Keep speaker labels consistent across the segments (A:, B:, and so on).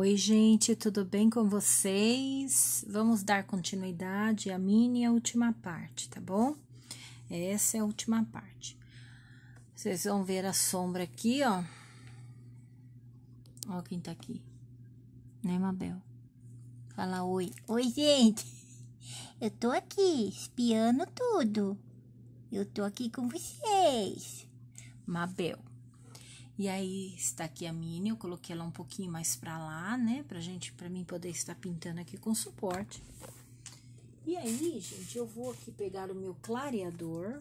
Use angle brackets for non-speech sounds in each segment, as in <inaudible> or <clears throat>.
A: Oi, gente, tudo bem com vocês? Vamos dar continuidade à mini a última parte, tá bom? Essa é a última parte. Vocês vão ver a sombra aqui, ó. Ó quem tá aqui. Né, Mabel? Fala oi. Oi, gente. Eu tô aqui espiando tudo. Eu tô aqui com vocês. Mabel. E aí está aqui a mini, eu coloquei ela um pouquinho mais para lá, né, pra gente, pra mim poder estar pintando aqui com suporte. E aí, gente, eu vou aqui pegar o meu clareador.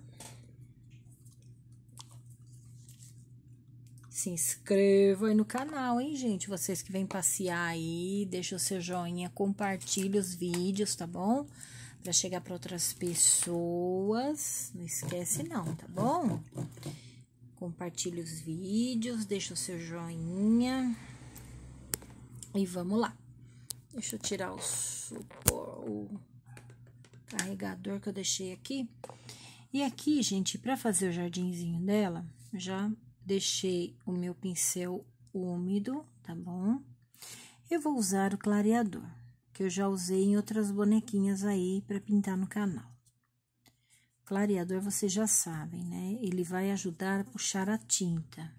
A: Se inscreva aí no canal, hein, gente? Vocês que vêm passear aí, deixa o seu joinha, compartilha os vídeos, tá bom? Pra chegar para outras pessoas. Não esquece não, tá bom? compartilhe os vídeos, deixa o seu joinha e vamos lá. Deixa eu tirar o, o carregador que eu deixei aqui. E aqui, gente, para fazer o jardinzinho dela, já deixei o meu pincel úmido, tá bom? Eu vou usar o clareador, que eu já usei em outras bonequinhas aí para pintar no canal. Clareador, vocês já sabem, né? Ele vai ajudar a puxar a tinta.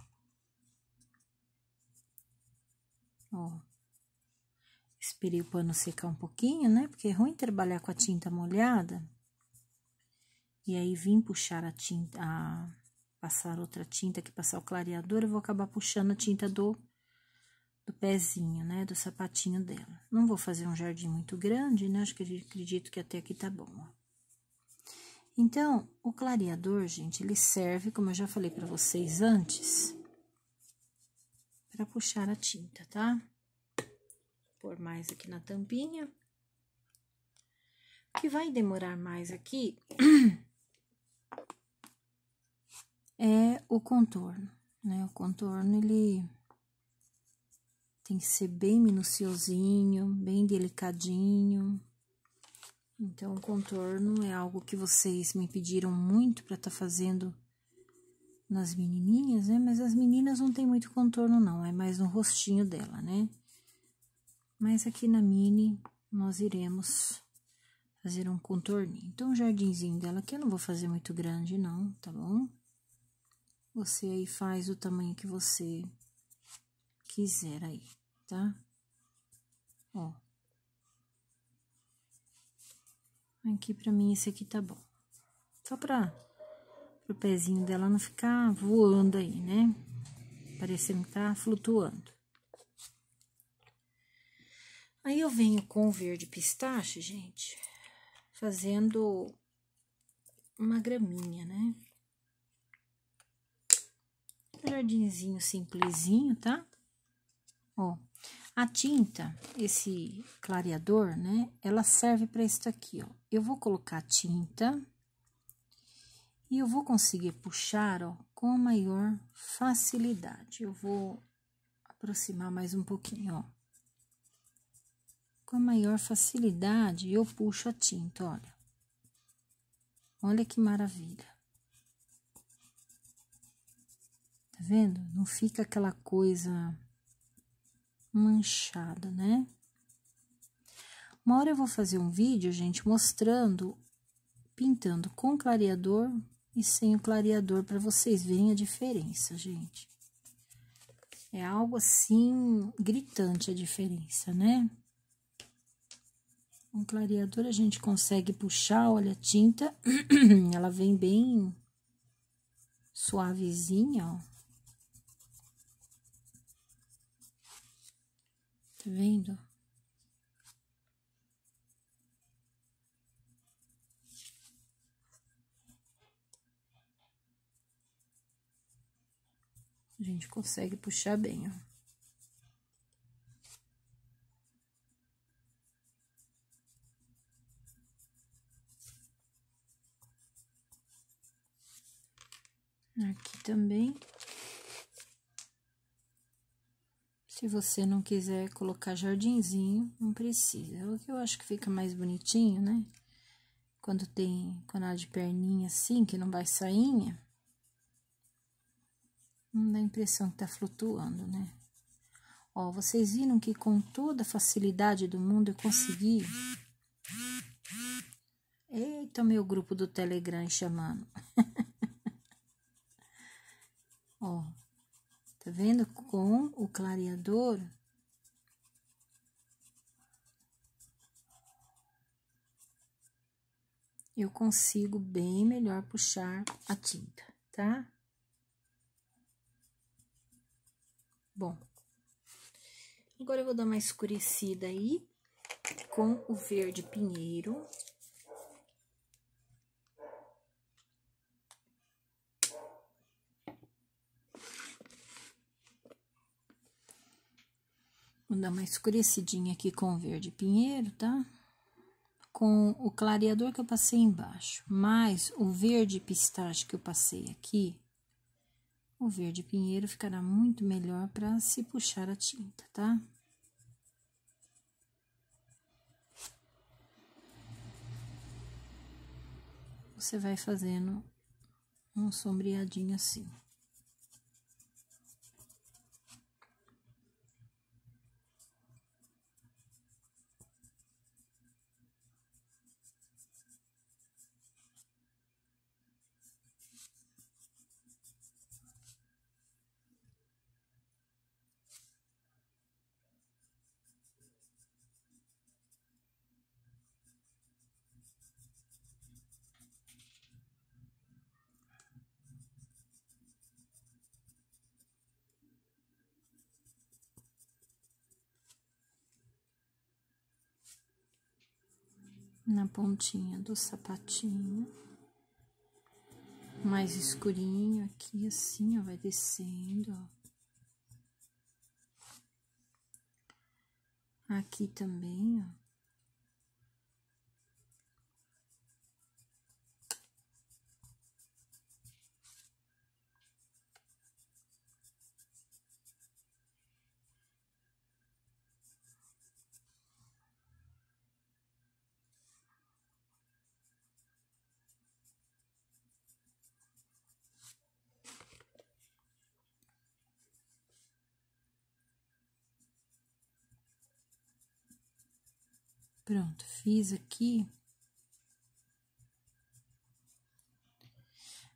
A: Ó. Esperei o pano secar um pouquinho, né? Porque é ruim trabalhar com a tinta molhada. E aí, vim puxar a tinta, a passar outra tinta que passar o clareador, eu vou acabar puxando a tinta do, do pezinho, né? Do sapatinho dela. Não vou fazer um jardim muito grande, né? Acho que acredito que até aqui tá bom, ó. Então, o clareador, gente, ele serve, como eu já falei para vocês antes, para puxar a tinta, tá? Por mais aqui na tampinha. O que vai demorar mais aqui <clears throat> é o contorno, né? O contorno, ele tem que ser bem minuciosinho, bem delicadinho, então, o contorno é algo que vocês me pediram muito para estar tá fazendo nas menininhas, né? Mas as meninas não tem muito contorno, não. É mais no rostinho dela, né? Mas aqui na mini, nós iremos fazer um contorninho. Então, o jardinzinho dela aqui eu não vou fazer muito grande, não, tá bom? Você aí faz o tamanho que você quiser aí, tá? Ó, Aqui pra mim esse aqui tá bom. Só pra o pezinho dela não ficar voando aí, né? Parecendo que tá flutuando. Aí eu venho com o verde pistache, gente, fazendo uma graminha, né? Um jardinzinho simplesinho, tá? Ó, a tinta, esse clareador, né? Ela serve para isso aqui, ó. Eu vou colocar tinta e eu vou conseguir puxar, ó, com a maior facilidade. Eu vou aproximar mais um pouquinho, ó. Com a maior facilidade, eu puxo a tinta, olha. Olha que maravilha. Tá vendo? Não fica aquela coisa manchada, né? Uma hora eu vou fazer um vídeo, gente, mostrando, pintando com clareador e sem o clareador para vocês verem a diferença, gente. É algo assim gritante a diferença, né? Com clareador a gente consegue puxar, olha a tinta, <clears throat> ela vem bem suavezinha, ó. vendo? A gente consegue puxar bem, ó. Aqui também. Se você não quiser colocar jardinzinho, não precisa. É o que eu acho que fica mais bonitinho, né? Quando tem canal de perninha assim, que não vai sainha. Não dá a impressão que tá flutuando, né? Ó, vocês viram que com toda a facilidade do mundo eu consegui. Eita, meu grupo do Telegram chamando. <laughs> Ó. Tá vendo? Com o clareador, eu consigo bem melhor puxar a tinta, tá? Bom, agora eu vou dar uma escurecida aí com o verde pinheiro. Vou dar uma escurecidinha aqui com o verde pinheiro, tá? Com o clareador que eu passei embaixo, mais o verde pistache que eu passei aqui, o verde pinheiro ficará muito melhor para se puxar a tinta, tá? Você vai fazendo um sombreadinho assim. pontinha do sapatinho, mais escurinho aqui, assim, ó, vai descendo, ó. Aqui também, ó. Pronto, fiz aqui.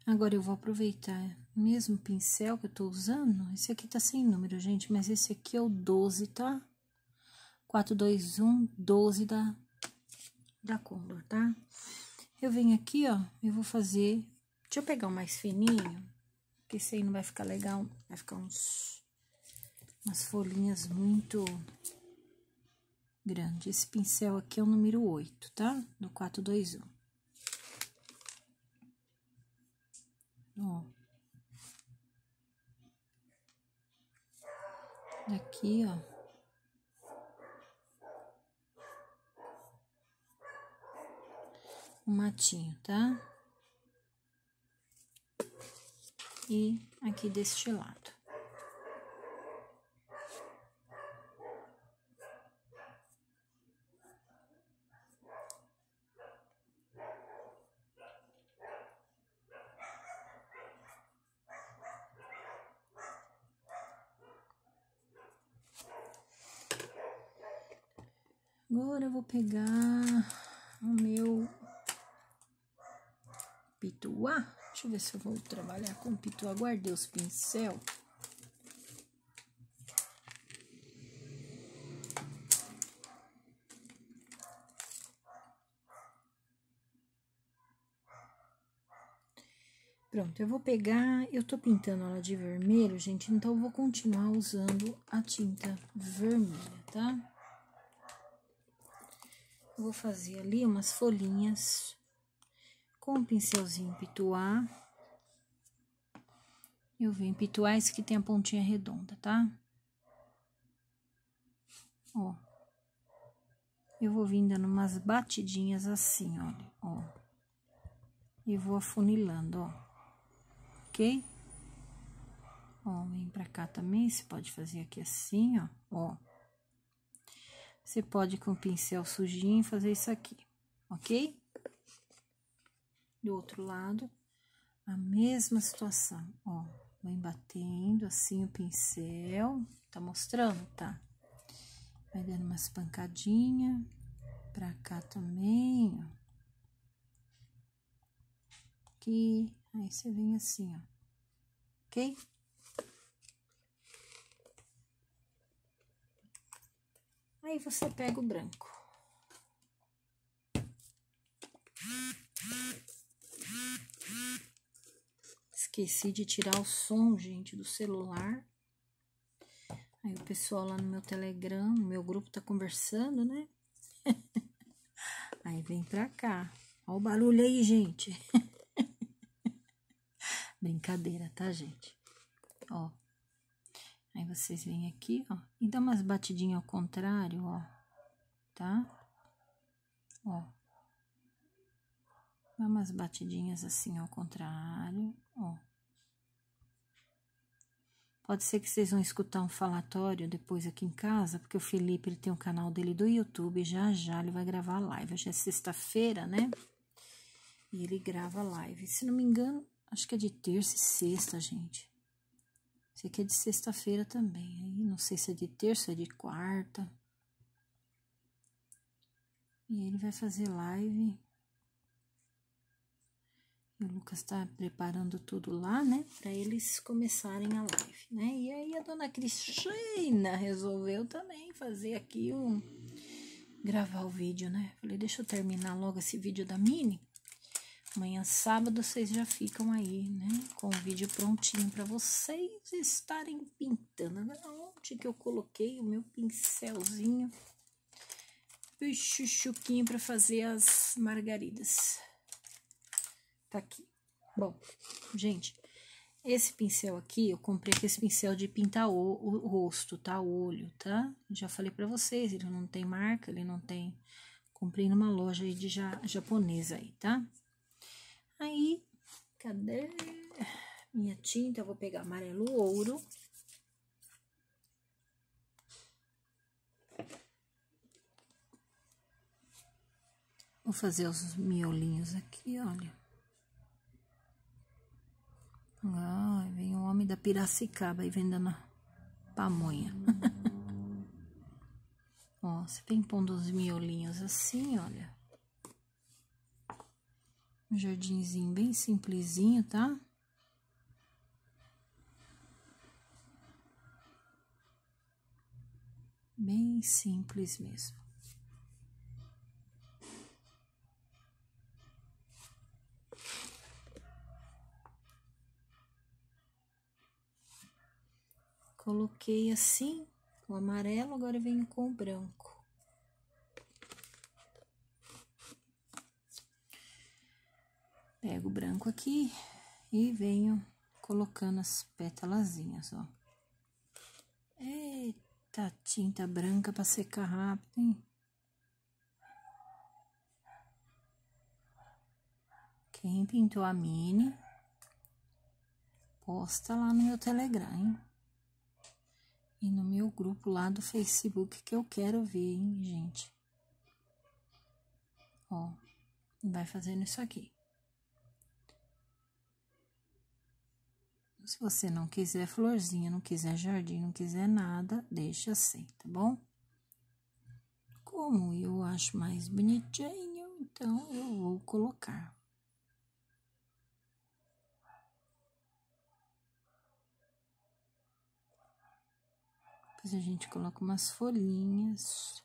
A: Agora, eu vou aproveitar o mesmo pincel que eu tô usando. Esse aqui tá sem número, gente, mas esse aqui é o 12, tá? 4, 2, 1, 12 da, da Condor, tá? Eu venho aqui, ó, eu vou fazer... Deixa eu pegar o um mais fininho, que esse aí não vai ficar legal. Vai ficar uns, umas folhinhas muito grande. Esse pincel aqui é o número 8, tá? No 421. Ó. Aqui, ó. O matinho, tá? E aqui deste lado. pegar o meu pituá. Deixa eu ver se eu vou trabalhar com pituá. Guardei os pincel. Pronto, eu vou pegar, eu tô pintando ela de vermelho, gente, então eu vou continuar usando a tinta vermelha, tá? Vou fazer ali umas folhinhas com um pincelzinho pituá. Eu vim pituar esse que tem a pontinha redonda, tá? Ó. Eu vou vir dando umas batidinhas assim, olha, ó. E vou afunilando, ó. Ok? Ó, vem pra cá também, você pode fazer aqui assim, ó, ó. Você pode com o pincel sujinho fazer isso aqui, ok? Do outro lado, a mesma situação, ó. Vai batendo assim o pincel, tá mostrando? Tá. Vai dando umas pancadinhas pra cá também, ó. Aqui, aí você vem assim, ó. Ok? Aí você pega o branco. Esqueci de tirar o som, gente, do celular. Aí o pessoal lá no meu Telegram, no meu grupo tá conversando, né? <laughs> Aí vem pra cá. Ó o barulho aí, gente. <laughs> Brincadeira, tá, gente? Ó. Aí vocês vêm aqui, ó, e dá umas batidinhas ao contrário, ó, tá? Ó. Dá umas batidinhas assim ao contrário, ó. Pode ser que vocês vão escutar um falatório depois aqui em casa, porque o Felipe ele tem um canal dele do YouTube, já já ele vai gravar a live. Hoje é sexta-feira, né? E ele grava a live. Se não me engano, acho que é de terça e sexta, gente. Esse aqui é de sexta-feira também. Aí não sei se é de terça, é de quarta. E ele vai fazer live. E o Lucas está preparando tudo lá, né? Para eles começarem a live, né? E aí a dona Cristina resolveu também fazer aqui um. gravar o vídeo, né? Falei, deixa eu terminar logo esse vídeo da Mini. Amanhã, sábado, vocês já ficam aí, né? Com o vídeo prontinho para vocês estarem pintando. Onde que eu coloquei o meu pincelzinho? E chuchuquinho para fazer as margaridas. Tá aqui. Bom, gente, esse pincel aqui, eu comprei esse pincel de pintar o, o, rosto, tá? O olho, tá? Já falei para vocês, ele não tem marca, ele não tem... Comprei numa loja aí de ja, japonesa aí, Tá? Aí, cadê minha tinta? Eu vou pegar amarelo ouro. Vou fazer os miolinhos aqui, olha. Ah, vem o um homem da Piracicaba aí vendendo a pamonha. <laughs> Ó, você vem pondo os miolinhos assim, olha. Um jardinzinho bem simplesinho, tá? Bem simples mesmo. Coloquei assim o amarelo, agora venho com o branco. Pego o branco aqui e venho colocando as pétalazinhas, ó. Eita, tinta branca para secar rápido, hein? Quem pintou a mini, posta lá no meu Telegram, hein? E no meu grupo lá do Facebook que eu quero ver, hein, gente? Ó, vai fazendo isso aqui. Se você não quiser florzinha, não quiser jardim, não quiser nada, deixa assim, tá bom? Como eu acho mais bonitinho, então eu vou colocar. Depois a gente coloca umas folhinhas.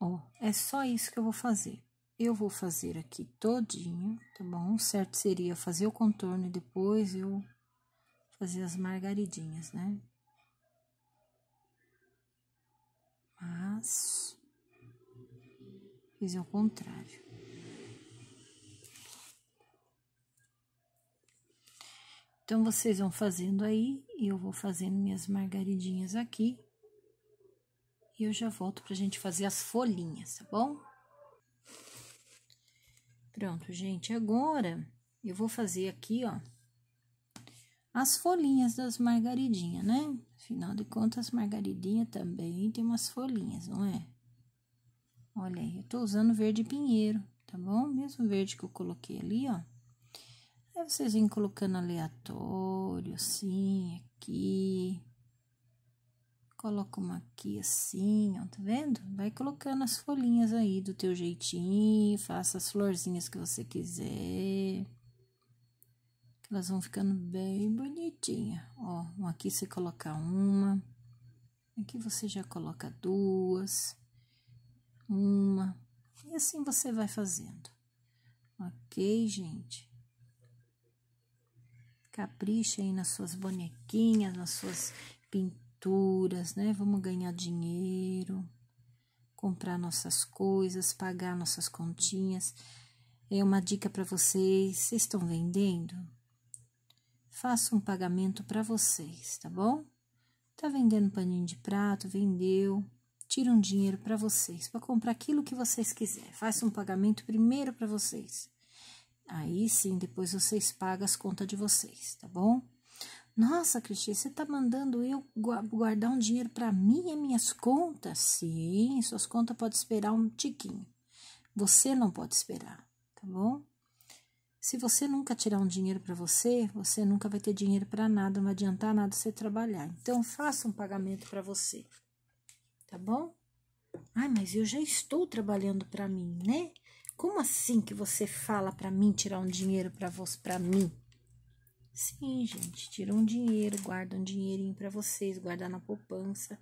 A: Ó, é só isso que eu vou fazer. Eu vou fazer aqui todinho, tá bom? certo seria fazer o contorno e depois eu fazer as margaridinhas, né? Mas fiz ao contrário. Então, vocês vão fazendo aí e eu vou fazendo minhas margaridinhas aqui e eu já volto para a gente fazer as folhinhas, tá bom? Pronto, gente. Agora, eu vou fazer aqui, ó, as folhinhas das margaridinhas, né? Afinal de contas, margaridinha também tem umas folhinhas, não é? Olha aí, eu tô usando verde pinheiro, tá bom? Mesmo verde que eu coloquei ali, ó. Aí vocês vêm colocando aleatório, assim, aqui. Coloca uma aqui assim, ó, tá vendo? Vai colocando as folhinhas aí do teu jeitinho, faça as florzinhas que você quiser. Elas vão ficando bem bonitinha. Ó, aqui você coloca uma, aqui você já coloca duas, uma, e assim você vai fazendo. Ok, gente? Capricha aí nas suas bonequinhas, nas suas pintinhas aventuras, né? Vamos ganhar dinheiro, comprar nossas coisas, pagar nossas continhas. É uma dica para vocês. Vocês estão vendendo? Faça um pagamento para vocês, tá bom? Tá vendendo paninho de prato, vendeu. Tira um dinheiro para vocês, para comprar aquilo que vocês quiserem. Faça um pagamento primeiro para vocês. Aí sim, depois vocês pagam as contas de vocês, tá bom? Nossa, Cristi, você está mandando eu guardar um dinheiro para mim e minhas contas? Sim, suas contas podem esperar um tiquinho. Você não pode esperar, tá bom? Se você nunca tirar um dinheiro para você, você nunca vai ter dinheiro para nada, não adiantar nada você trabalhar. Então, faça um pagamento para você, tá bom? Ai, mas eu já estou trabalhando para mim, né? Como assim que você fala para mim tirar um dinheiro para você, para mim? Sim, gente, tira um dinheiro, guarda um dinheirinho para vocês, guardar na poupança.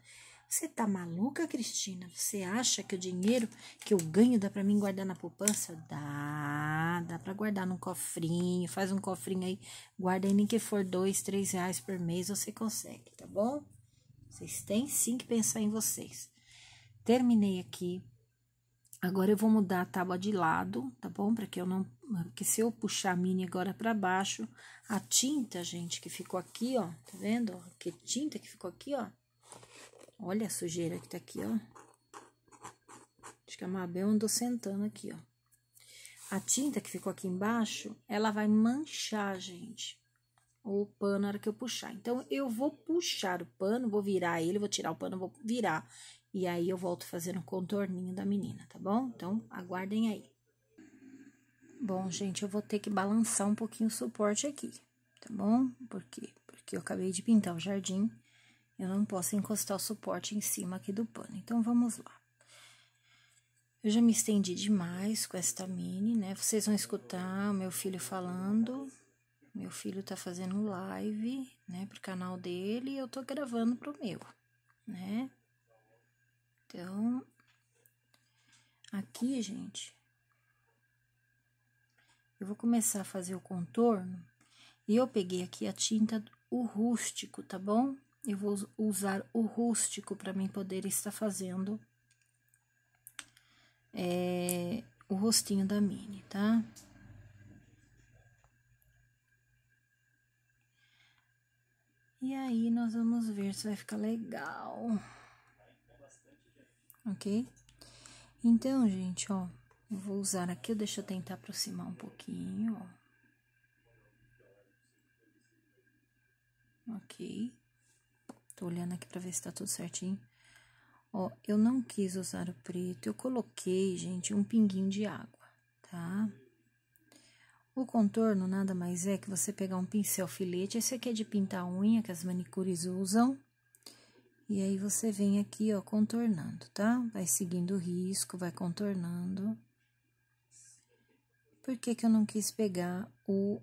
A: Você tá maluca, Cristina? Você acha que o dinheiro que eu ganho dá para mim guardar na poupança? Dá, dá para guardar num cofrinho, faz um cofrinho aí, guarda aí nem que for dois, três reais por mês, você consegue, tá bom? Vocês têm sim que pensar em vocês. Terminei aqui. Agora eu vou mudar a tábua de lado, tá bom? Para que eu não, que se eu puxar a mini agora para baixo, a tinta, gente, que ficou aqui, ó, tá vendo? Que tinta que ficou aqui, ó. Olha a sujeira que tá aqui, ó. Acho que a Mabel andou sentando aqui, ó. A tinta que ficou aqui embaixo, ela vai manchar, gente, o pano na hora que eu puxar. Então, eu vou puxar o pano, vou virar ele, vou tirar o pano, vou virar e aí eu volto fazendo o contorninho da menina, tá bom? Então, aguardem aí. Bom, gente, eu vou ter que balançar um pouquinho o suporte aqui, tá bom? Porque porque eu acabei de pintar o jardim, eu não posso encostar o suporte em cima aqui do pano. Então, vamos lá. Eu já me estendi demais com esta mini, né? Vocês vão escutar o meu filho falando. Meu filho tá fazendo live, né, pro canal dele, e eu tô gravando pro meu, né? Então, aqui, gente, eu vou começar a fazer o contorno e eu peguei aqui a tinta o rústico, tá bom? Eu vou usar o rústico para mim poder estar fazendo é, o rostinho da mini, tá? E aí, nós vamos ver se vai ficar legal ok? Então, gente, ó, eu vou usar aqui, deixa eu tentar aproximar um pouquinho, ó. Ok. Tô olhando aqui pra ver se tá tudo certinho. Ó, eu não quis usar o preto, eu coloquei, gente, um pinguinho de água, tá? O contorno nada mais é que você pegar um pincel filete, esse aqui é de pintar unha que as manicures usam, e aí você vem aqui, ó, contornando, tá? Vai seguindo o risco, vai contornando. Por que que eu não quis pegar o...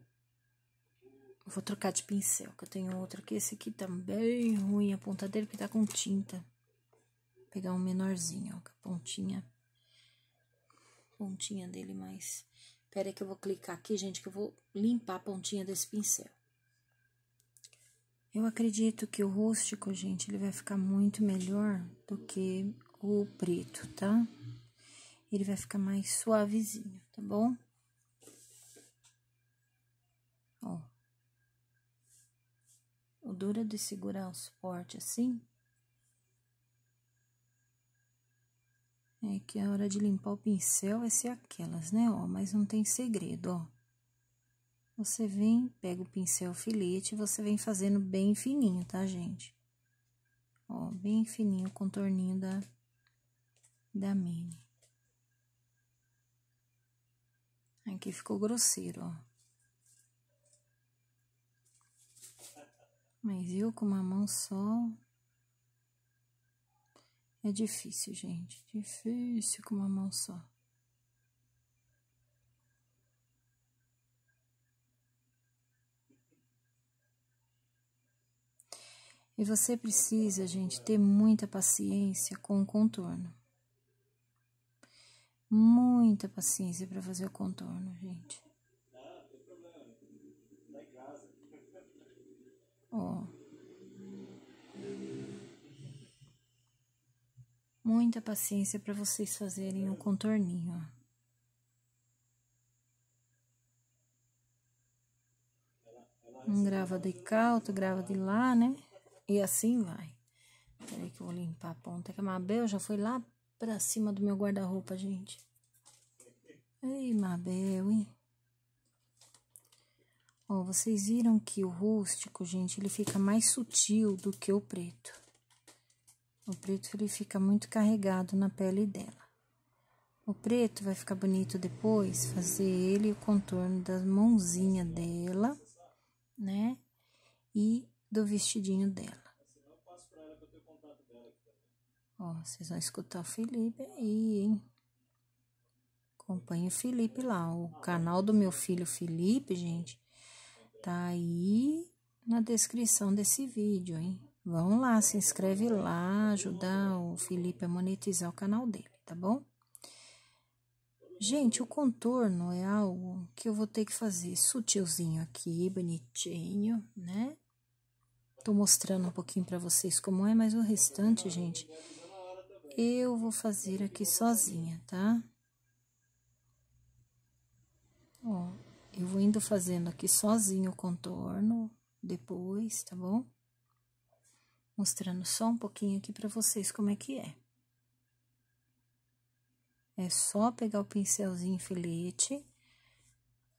A: Vou trocar de pincel, que eu tenho outro aqui. Esse aqui tá bem ruim, a ponta dele, porque tá com tinta. Vou pegar um menorzinho, ó, com a pontinha. Pontinha dele mais... Pera aí que eu vou clicar aqui, gente, que eu vou limpar a pontinha desse pincel. Eu acredito que o rústico, gente, ele vai ficar muito melhor do que o preto, tá? Ele vai ficar mais suavezinho, tá bom? Ó. O duro é de segurar o suporte assim. É que a hora de limpar o pincel vai ser aquelas, né? Ó, mas não tem segredo, ó. Você vem, pega o pincel filete e você vem fazendo bem fininho, tá, gente? Ó, bem fininho o contorninho da, da mini. Aqui ficou grosseiro, ó. Mas eu com uma mão só. É difícil, gente. Difícil com uma mão só. E você precisa, gente, ter muita paciência com o contorno. Muita paciência para fazer o contorno, gente. Ó. Muita paciência para vocês fazerem o contorninho, ó. Um grava de cá, outro grava de lá, né? E assim vai. Peraí que eu vou limpar a ponta, que a Mabel já foi lá pra cima do meu guarda-roupa, gente. Ei, Mabel, hein? Ó, vocês viram que o rústico, gente, ele fica mais sutil do que o preto. O preto, ele fica muito carregado na pele dela. O preto vai ficar bonito depois, fazer ele o contorno da mãozinha dela, né? E do vestidinho dela. Ó, vocês vão escutar o Felipe aí, hein? Acompanhe o Felipe lá. O canal do meu filho Felipe, gente, tá aí na descrição desse vídeo, hein? Vão lá, se inscreve lá, ajudar o Felipe a monetizar o canal dele, tá bom? Gente, o contorno é algo que eu vou ter que fazer sutilzinho aqui, bonitinho, né? Tô mostrando um pouquinho para vocês como é, mas o restante, gente, eu vou fazer aqui sozinha, tá? Ó, eu vou indo fazendo aqui sozinho o contorno depois, tá bom? Mostrando só um pouquinho aqui para vocês como é que é. É só pegar o pincelzinho filete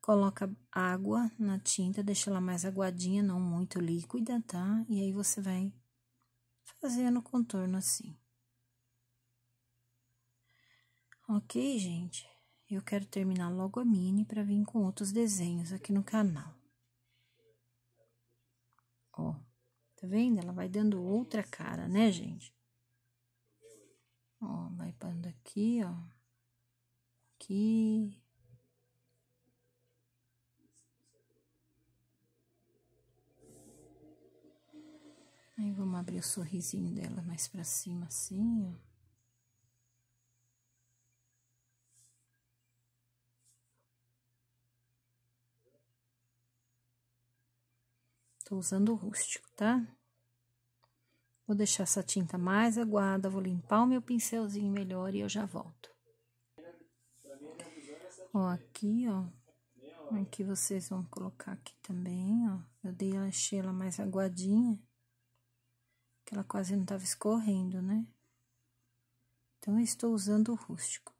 A: Coloca água na tinta, deixa ela mais aguadinha, não muito líquida, tá? E aí você vai fazendo o contorno assim. Ok, gente? Eu quero terminar logo a mini para vir com outros desenhos aqui no canal. Ó, tá vendo? Ela vai dando outra cara, né, gente? Ó, vai pando aqui, ó. Aqui, Aí vamos abrir o sorrisinho dela mais pra cima, assim, ó. Tô usando o rústico, tá? Vou deixar essa tinta mais aguada, vou limpar o meu pincelzinho melhor e eu já volto. Ó, aqui, ó. Aqui vocês vão colocar aqui também, ó. Eu dei, a ela mais aguadinha que ela quase não estava escorrendo, né? Então, eu estou usando o rústico.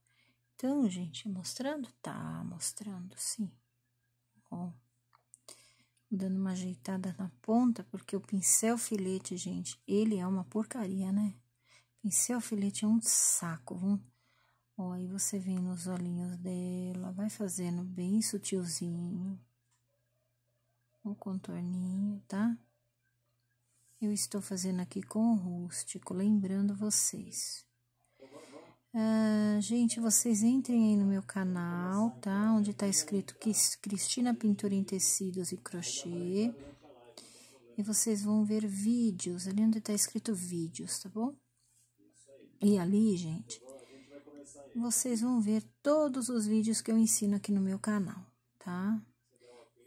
A: Então, gente, é mostrando? Tá, mostrando, sim. Ó, dando uma ajeitada na ponta, porque o pincel filete, gente, ele é uma porcaria, né? Pincel filete é um saco, viu? Ó, aí você vem nos olhinhos dela, vai fazendo bem sutilzinho. O contorninho, tá? eu estou fazendo aqui com o rústico, lembrando vocês. Ah, gente, vocês entrem aí no meu canal, tá? Onde tá escrito Cristina Pintura em Tecidos e Crochê. E vocês vão ver vídeos, ali onde tá escrito vídeos, tá bom? E ali, gente, vocês vão ver todos os vídeos que eu ensino aqui no meu canal, tá?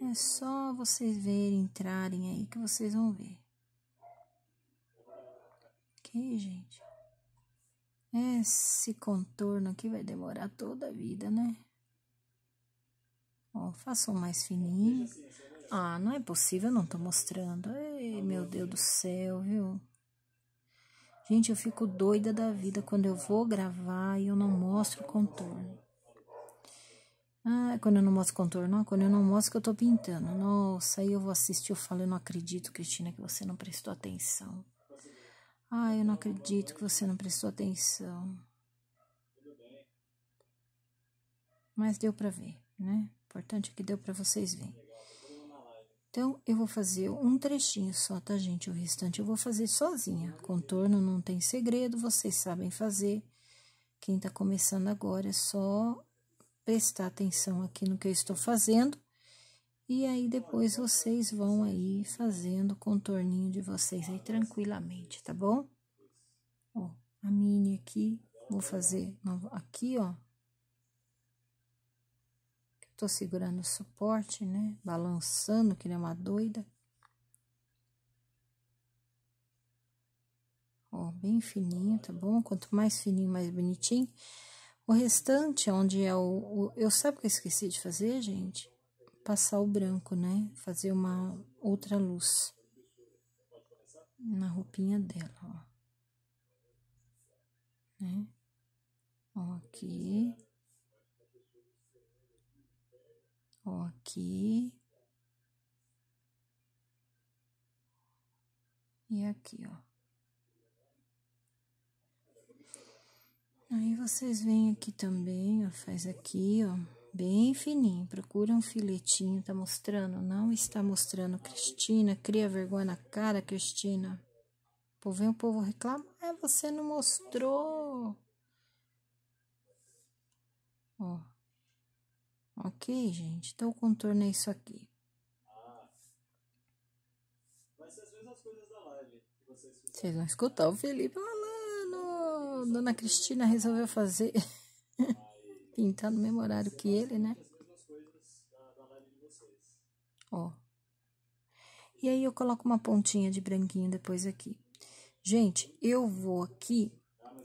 A: É só vocês verem, entrarem aí que vocês vão ver aqui, gente. Esse contorno aqui vai demorar toda a vida, né? Ó, faço um mais fininho. Ah, não é possível, eu não tô mostrando. Ei, meu Deus do céu, viu? Gente, eu fico doida da vida quando eu vou gravar e eu não mostro o contorno. Ah, quando eu não mostro contorno, não, quando eu não mostro que eu tô pintando. Nossa, aí eu vou assistir, eu falo, eu não acredito, Cristina, que você não prestou atenção. Ah, eu não acredito que você não prestou atenção. Mas deu para ver, né? O importante é que deu para vocês verem. Então, eu vou fazer um trechinho só, tá, gente? O restante eu vou fazer sozinha. Contorno não tem segredo, vocês sabem fazer. Quem tá começando agora é só prestar atenção aqui no que eu estou fazendo e aí depois vocês vão aí fazendo o contorninho de vocês aí tranquilamente, tá bom? Ó, a mini aqui, vou fazer aqui, ó. tô segurando o suporte, né? Balançando, que nem é uma doida. Ó, bem fininho, tá bom? Quanto mais fininho, mais bonitinho. O restante, é onde é o, o eu sabe o que eu esqueci de fazer, gente? passar o branco, né? Fazer uma outra luz na roupinha dela, ó. Né? Ó aqui. Ó aqui. E aqui, ó. Aí vocês vêm aqui também, ó, faz aqui, ó bem fininho. Procura um filetinho, tá mostrando? Não está mostrando. Cristina, cria vergonha na cara, Cristina. Pô, vem o povo reclama. É, você não mostrou. Ó. Ok, gente. Então, eu contornei isso aqui. Ah. as mesmas coisas da live vocês... vão escutar o Felipe falando. Dona Cristina resolveu fazer. <laughs> pintar no mesmo horário que ele, né? Ó. E aí eu coloco uma pontinha de branquinho depois aqui. Gente, eu vou aqui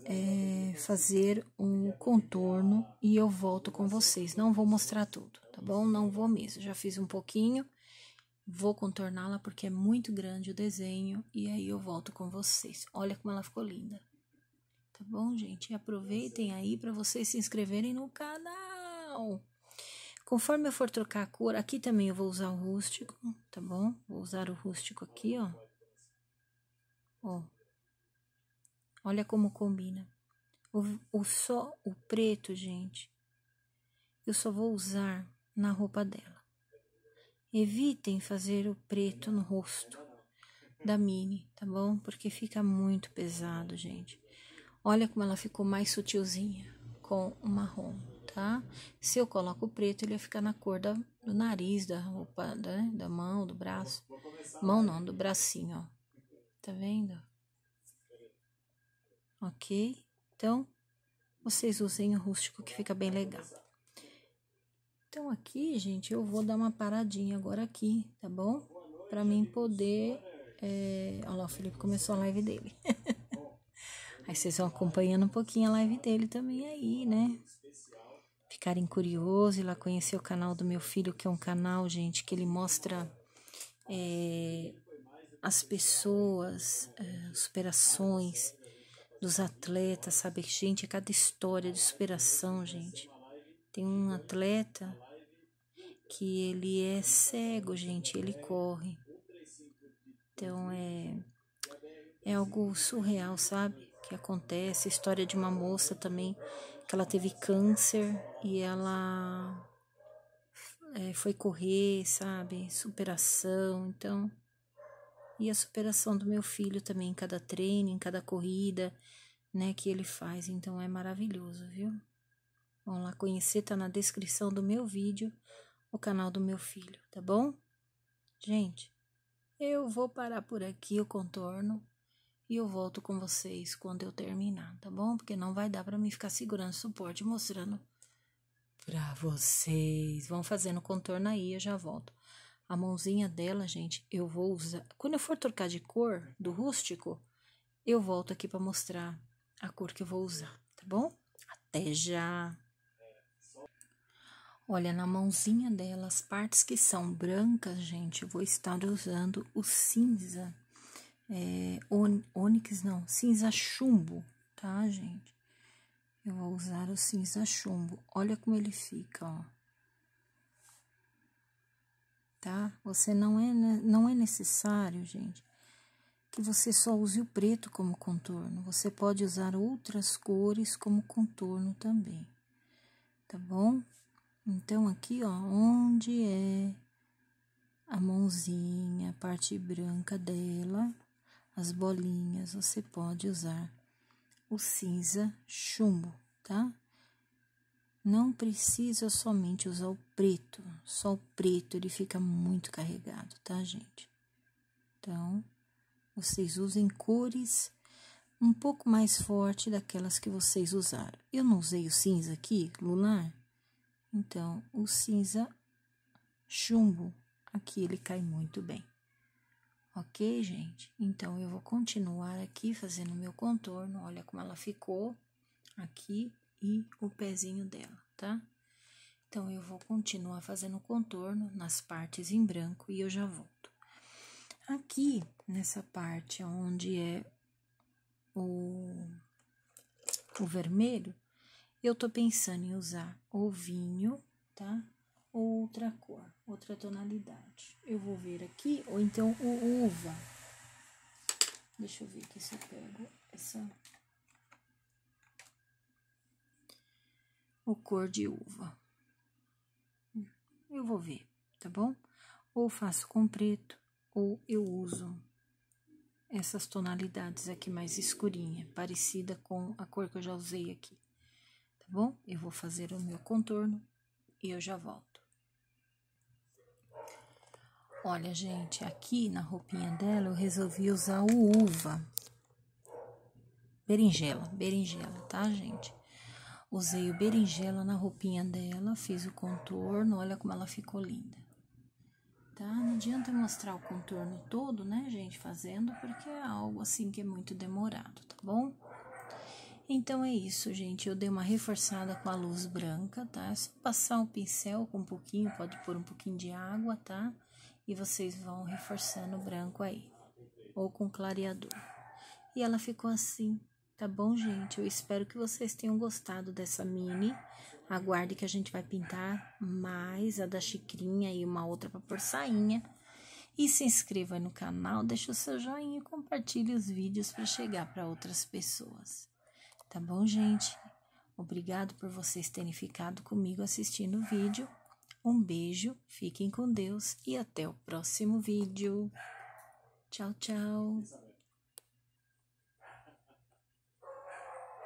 A: é, fazer um contorno e eu volto com vocês. Não vou mostrar tudo, tá bom? Não vou mesmo. Já fiz um pouquinho. Vou contorná-la porque é muito grande o desenho e aí eu volto com vocês. Olha como ela ficou linda. Tá bom, gente? E aproveitem aí para vocês se inscreverem no canal. Conforme eu for trocar a cor, aqui também eu vou usar o rústico, tá bom? Vou usar o rústico aqui, ó. Ó. Olha como combina. O, o só o preto, gente, eu só vou usar na roupa dela. Evitem fazer o preto no rosto da mini, tá bom? Porque fica muito pesado, gente. Olha como ela ficou mais sutilzinha com o marrom, tá? Se eu coloco o preto, ele vai ficar na cor da, do nariz, da roupa, da, né? da mão, do braço. Mão não, do bracinho, ó. Tá vendo? Ok? Então, vocês usem o rústico que fica bem legal. Então, aqui, gente, eu vou dar uma paradinha agora aqui, tá bom? Pra mim poder... É... Olha lá, o Felipe começou a live dele. <laughs> Aí vocês vão acompanhando um pouquinho a live dele também aí, né? Ficarem curiosos e lá conhecer o canal do meu filho, que é um canal, gente, que ele mostra é, as pessoas, é, superações dos atletas, sabe? Gente, é cada história de superação, gente. Tem um atleta que ele é cego, gente, ele corre. Então é é algo surreal, sabe? que acontece, história de uma moça também que ela teve câncer e ela é, foi correr, sabe? Superação, então. E a superação do meu filho também em cada treino, em cada corrida, né, que ele faz. Então é maravilhoso, viu? vamos lá conhecer, tá na descrição do meu vídeo, o canal do meu filho, tá bom? Gente, eu vou parar por aqui o contorno e eu volto com vocês quando eu terminar, tá bom? Porque não vai dar para mim ficar segurando suporte e mostrando para vocês. Vão fazendo contorno aí, eu já volto. A mãozinha dela, gente, eu vou usar. Quando eu for trocar de cor do rústico, eu volto aqui para mostrar a cor que eu vou usar, tá bom? Até já. Olha, na mãozinha dela, as partes que são brancas, gente, eu vou estar usando o cinza é, ônix não, cinza chumbo, tá, gente? Eu vou usar o cinza chumbo. Olha como ele fica, ó. Tá? Você não é, não é necessário, gente, que você só use o preto como contorno. Você pode usar outras cores como contorno também. Tá bom? Então, aqui, ó, onde é a mãozinha, a parte branca dela, as bolinhas, você pode usar o cinza chumbo, tá? Não precisa somente usar o preto, só o preto ele fica muito carregado, tá, gente? Então, vocês usem cores um pouco mais forte daquelas que vocês usaram. Eu não usei o cinza aqui, lunar, então o cinza chumbo aqui ele cai muito bem. Ok, gente? Então, eu vou continuar aqui fazendo o meu contorno. Olha como ela ficou aqui e o pezinho dela, tá? Então, eu vou continuar fazendo o contorno nas partes em branco e eu já volto. Aqui, nessa parte onde é o, o vermelho, eu tô pensando em usar vinho, tá? outra cor, outra tonalidade. Eu vou ver aqui, ou então o uva. Deixa eu ver aqui se eu pego essa... O cor de uva. Eu vou ver, tá bom? Ou faço com preto, ou eu uso essas tonalidades aqui mais escurinha, parecida com a cor que eu já usei aqui, tá bom? Eu vou fazer o meu contorno e eu já volto. Olha, gente, aqui na roupinha dela eu resolvi usar o uva. Berinjela, berinjela, tá, gente? Usei o berinjela na roupinha dela, fiz o contorno, olha como ela ficou linda. Tá? Não adianta mostrar o contorno todo, né, gente, fazendo, porque é algo assim que é muito demorado, tá bom? Então é isso, gente. Eu dei uma reforçada com a luz branca, tá? É só passar um pincel com um pouquinho, pode pôr um pouquinho de água, tá? e vocês vão reforçando o branco aí, ou com clareador. E ela ficou assim, tá bom, gente? Eu espero que vocês tenham gostado dessa mini. Aguarde que a gente vai pintar mais a da xicrinha e uma outra para pôr sainha. E se inscreva no canal, deixa o seu joinha e compartilhe os vídeos para chegar para outras pessoas. Tá bom, gente? Obrigado por vocês terem ficado comigo assistindo o vídeo. Um beijo, fiquem com Deus e até o próximo vídeo. Tchau, tchau.